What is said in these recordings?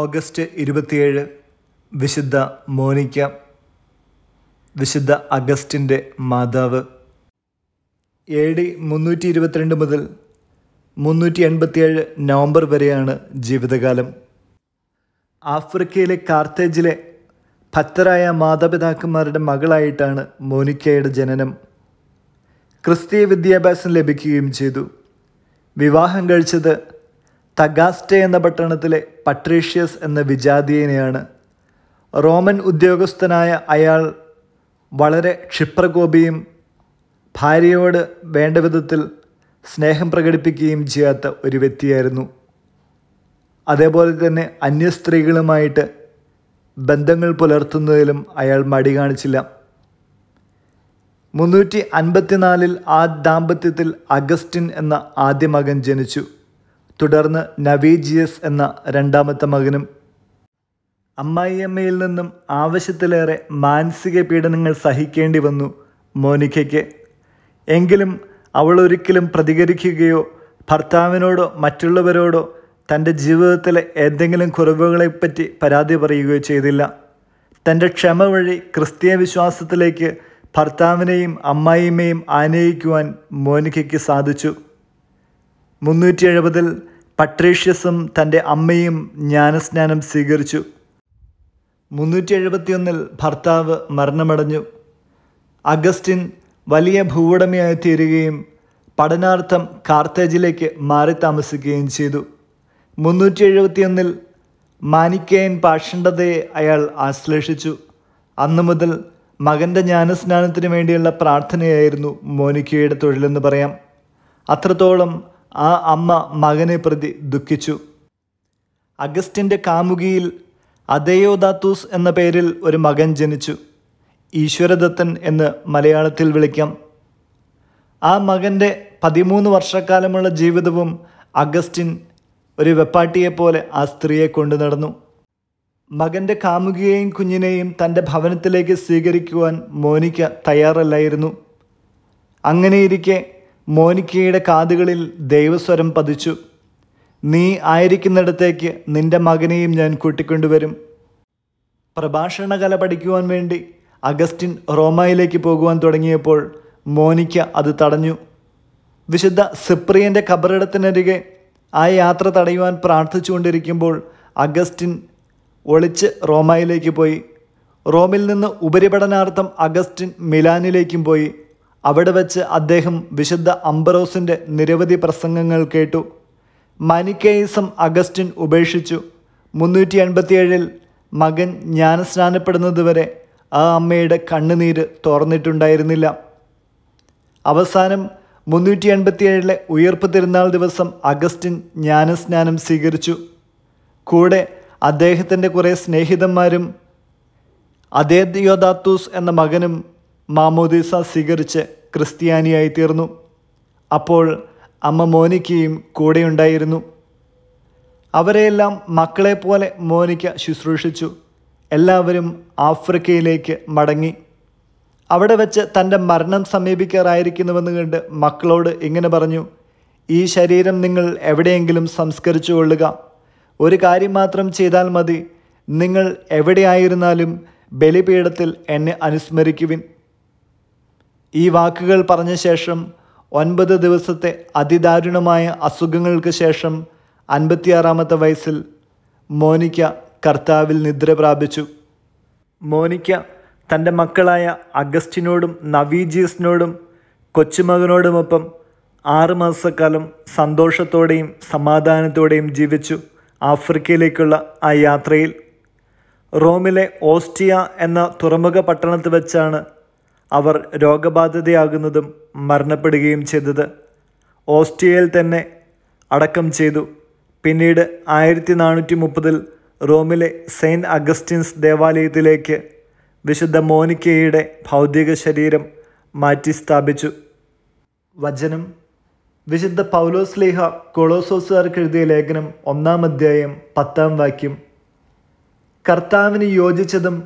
August ഇരുപത്തിയേഴ് വിശുദ്ധ Monica വിശുദ്ധ അഗസ്റ്റിൻ്റെ മാതാവ് എ ഡി മുന്നൂറ്റി ഇരുപത്തിരണ്ട് മുതൽ മുന്നൂറ്റി എൺപത്തിയേഴ് നവംബർ വരെയാണ് ജീവിതകാലം ആഫ്രിക്കയിലെ കാർത്തേജിലെ ഭക്തരായ മാതാപിതാക്കന്മാരുടെ മകളായിട്ടാണ് മോനിക്കയുടെ ജനനം ക്രിസ്തീയ വിദ്യാഭ്യാസം ലഭിക്കുകയും ചെയ്തു വിവാഹം കഴിച്ചത് തഗാസ്റ്റെ എന്ന പട്ടണത്തിലെ പട്രീഷ്യസ് എന്ന വിജാതീയനെയാണ് റോമൻ ഉദ്യോഗസ്ഥനായ അയാൾ വളരെ ക്ഷിപ്രകോപിയും ഭാര്യയോട് വേണ്ട വിധത്തിൽ സ്നേഹം പ്രകടിപ്പിക്കുകയും ചെയ്യാത്ത ഒരു വ്യക്തിയായിരുന്നു അതേപോലെ തന്നെ അന്യ സ്ത്രീകളുമായിട്ട് ബന്ധങ്ങൾ പുലർത്തുന്നതിലും അയാൾ മടി കാണിച്ചില്ല മുന്നൂറ്റി അൻപത്തിനാലിൽ ആ ദാമ്പത്യത്തിൽ അഗസ്റ്റിൻ എന്ന ആദ്യ മകൻ ജനിച്ചു തുടർന്ന് നവീജിയസ് എന്ന രണ്ടാമത്തെ മകനും അമ്മായിയമ്മയിൽ നിന്നും ആവശ്യത്തിലേറെ മാനസിക പീഡനങ്ങൾ സഹിക്കേണ്ടി വന്നു മോനിക്കയ്ക്ക് എങ്കിലും അവൾ ഒരിക്കലും പ്രതികരിക്കുകയോ ഭർത്താവിനോടോ മറ്റുള്ളവരോടോ തൻ്റെ ജീവിതത്തിലെ ഏതെങ്കിലും കുറവുകളെപ്പറ്റി പരാതി പറയുകയോ ചെയ്തില്ല തൻ്റെ ക്ഷമ വഴി ക്രിസ്തീയ വിശ്വാസത്തിലേക്ക് ഭർത്താവിനെയും അമ്മായിയമ്മയും ആനയിക്കുവാൻ മോനിക്കയ്ക്ക് സാധിച്ചു മുന്നൂറ്റി എഴുപതിൽ പട്രീഷ്യസും തൻ്റെ അമ്മയും ജ്ഞാനസ്നാനം സ്വീകരിച്ചു മുന്നൂറ്റി എഴുപത്തിയൊന്നിൽ ഭർത്താവ് മരണമടഞ്ഞു അഗസ്റ്റിൻ വലിയ ഭൂവുടമയായി തീരുകയും പഠനാർത്ഥം കാർത്തേജിലേക്ക് മാറി താമസിക്കുകയും ചെയ്തു മുന്നൂറ്റി എഴുപത്തിയൊന്നിൽ മാനിക്കേയൻ പാഷണ്ഡതയെ അയാൾ ആശ്ലേഷിച്ചു അന്നു മുതൽ മകൻ്റെ ജ്ഞാനസ്നാനത്തിന് വേണ്ടിയുള്ള പ്രാർത്ഥനയായിരുന്നു മോനിക്കയുടെ തൊഴിലെന്ന് പറയാം അത്രത്തോളം ആ അമ്മ മകനെ പ്രതി ദുഃഖിച്ചു അഗസ്റ്റിൻ്റെ കാമുകിയിൽ അതേയോദാത്തൂസ് എന്ന പേരിൽ ഒരു മകൻ ജനിച്ചു ഈശ്വരദത്തൻ എന്ന് മലയാളത്തിൽ വിളിക്കാം ആ മകൻ്റെ പതിമൂന്ന് വർഷക്കാലമുള്ള ജീവിതവും അഗസ്റ്റിൻ ഒരു വെപ്പാട്ടിയെപ്പോലെ ആ സ്ത്രീയെ കൊണ്ടു നടന്നു മകൻ്റെ കാമുകിയെയും കുഞ്ഞിനെയും തൻ്റെ ഭവനത്തിലേക്ക് സ്വീകരിക്കുവാൻ മോനിക്ക തയ്യാറല്ലായിരുന്നു അങ്ങനെയിരിക്കെ മോനിക്കയുടെ കാതുകളിൽ ദൈവസ്വരം പതിച്ചു നീ ആയിരിക്കുന്നിടത്തേക്ക് നിന്റെ മകനെയും ഞാൻ കൂട്ടിക്കൊണ്ടുവരും കല പഠിക്കുവാൻ വേണ്ടി അഗസ്റ്റിൻ റോമയിലേക്ക് പോകുവാൻ തുടങ്ങിയപ്പോൾ മോനിക്ക അത് തടഞ്ഞു വിശുദ്ധ സിപ്രിയൻ്റെ ഖബറിടത്തിനരികെ ആ യാത്ര തടയുവാൻ പ്രാർത്ഥിച്ചുകൊണ്ടിരിക്കുമ്പോൾ അഗസ്റ്റിൻ ഒളിച്ച് റോമയിലേക്ക് പോയി റോമിൽ നിന്ന് ഉപരിപഠനാർത്ഥം അഗസ്റ്റിൻ മിലാനിലേക്കും പോയി അവിടെ വച്ച് അദ്ദേഹം വിശുദ്ധ അംബറോസിൻ്റെ നിരവധി പ്രസംഗങ്ങൾ കേട്ടു മാനിക്കേയിസം അഗസ്റ്റിൻ ഉപേക്ഷിച്ചു മുന്നൂറ്റി എൺപത്തിയേഴിൽ മകൻ ജ്ഞാനസ്നാനപ്പെടുന്നതുവരെ ആ അമ്മയുടെ കണ്ണുനീര് തോർന്നിട്ടുണ്ടായിരുന്നില്ല അവസാനം മുന്നൂറ്റി എൺപത്തിയേഴിലെ ഉയർപ്പ് തിരുനാൾ ദിവസം അഗസ്റ്റിൻ ജ്ഞാനസ്നാനം സ്വീകരിച്ചു കൂടെ അദ്ദേഹത്തിൻ്റെ കുറേ സ്നേഹിതന്മാരും അതേദ്യോദാത്തൂസ് എന്ന മകനും മാമോദിസ സ്വീകരിച്ച് ക്രിസ്ത്യാനിയായി തീർന്നു അപ്പോൾ അമ്മ മോനിക്കയും കൂടെയുണ്ടായിരുന്നു അവരെയെല്ലാം മക്കളെ പോലെ മോനിക്ക ശുശ്രൂഷിച്ചു എല്ലാവരും ആഫ്രിക്കയിലേക്ക് മടങ്ങി അവിടെ വെച്ച് തൻ്റെ മരണം സമീപിക്കാറായിരിക്കുന്നുവെന്ന് കണ്ട് മക്കളോട് ഇങ്ങനെ പറഞ്ഞു ഈ ശരീരം നിങ്ങൾ എവിടെയെങ്കിലും സംസ്കരിച്ചു കൊള്ളുക ഒരു കാര്യം മാത്രം ചെയ്താൽ മതി നിങ്ങൾ എവിടെയായിരുന്നാലും ബലിപീഠത്തിൽ എന്നെ അനുസ്മരിക്കുവിൻ ഈ വാക്കുകൾ പറഞ്ഞ ശേഷം ഒൻപത് ദിവസത്തെ അതിദാരുണമായ അസുഖങ്ങൾക്ക് ശേഷം അൻപത്തിയാറാമത്തെ വയസ്സിൽ മോനിക്ക കർത്താവിൽ നിദ്ര പ്രാപിച്ചു മോനിക്ക തൻ്റെ മക്കളായ അഗസ്റ്റിനോടും നവീജിയസിനോടും കൊച്ചുമകനോടുമൊപ്പം ആറുമാസക്കാലം സന്തോഷത്തോടെയും സമാധാനത്തോടെയും ജീവിച്ചു ആഫ്രിക്കയിലേക്കുള്ള ആ യാത്രയിൽ റോമിലെ ഓസ്റ്റിയ എന്ന തുറമുഖ പട്ടണത്ത് വെച്ചാണ് അവർ രോഗബാധിതയാകുന്നതും മരണപ്പെടുകയും ചെയ്തത് ഓസ്ട്രിയയിൽ തന്നെ അടക്കം ചെയ്തു പിന്നീട് ആയിരത്തി നാനൂറ്റി മുപ്പതിൽ റോമിലെ സെയിൻറ്റ് അഗസ്റ്റിൻസ് ദേവാലയത്തിലേക്ക് വിശുദ്ധ മോനിക്കയുടെ ഭൗതിക ശരീരം മാറ്റി സ്ഥാപിച്ചു വചനം വിശുദ്ധ പൗലോസ് ലീഹ കൊളോസോസുകാർക്ക് എഴുതിയ ലേഖനം ഒന്നാം അധ്യായം പത്താം വാക്യം കർത്താവിന് യോജിച്ചതും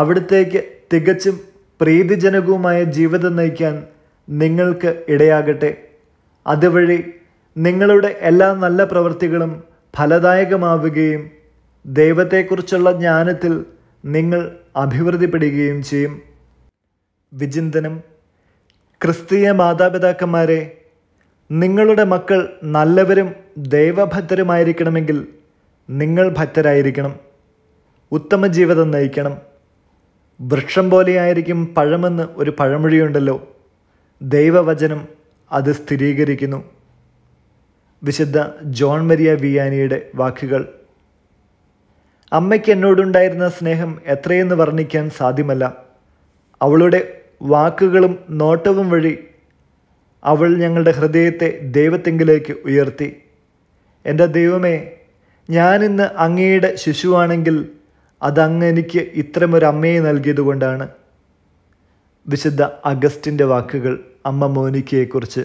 അവിടത്തേക്ക് തികച്ചും പ്രീതിജനകവുമായ ജീവിതം നയിക്കാൻ നിങ്ങൾക്ക് ഇടയാകട്ടെ അതുവഴി നിങ്ങളുടെ എല്ലാ നല്ല പ്രവൃത്തികളും ഫലദായകമാവുകയും ദൈവത്തെക്കുറിച്ചുള്ള ജ്ഞാനത്തിൽ നിങ്ങൾ അഭിവൃദ്ധിപ്പെടുകയും ചെയ്യും വിചിന്തനം ക്രിസ്തീയ മാതാപിതാക്കന്മാരെ നിങ്ങളുടെ മക്കൾ നല്ലവരും ദൈവഭക്തരുമായിരിക്കണമെങ്കിൽ നിങ്ങൾ ഭക്തരായിരിക്കണം ഉത്തമ ജീവിതം നയിക്കണം വൃക്ഷം പോലെയായിരിക്കും പഴമെന്ന് ഒരു പഴമൊഴിയുണ്ടല്ലോ ദൈവവചനം അത് സ്ഥിരീകരിക്കുന്നു വിശുദ്ധ ജോൺ മരിയ വിയാനിയുടെ വാക്കുകൾ അമ്മയ്ക്ക് എന്നോടുണ്ടായിരുന്ന സ്നേഹം എത്രയെന്ന് വർണ്ണിക്കാൻ സാധ്യമല്ല അവളുടെ വാക്കുകളും നോട്ടവും വഴി അവൾ ഞങ്ങളുടെ ഹൃദയത്തെ ദൈവത്തെങ്കിലേക്ക് ഉയർത്തി എൻ്റെ ദൈവമേ ഞാനിന്ന് അങ്ങയുടെ ശിശുവാണെങ്കിൽ അതങ്ങ് എനിക്ക് ഇത്തരമൊരു അമ്മയെ നൽകിയത് കൊണ്ടാണ് വിശുദ്ധ അഗസ്റ്റിൻ്റെ വാക്കുകൾ അമ്മ മോനിക്കയെക്കുറിച്ച്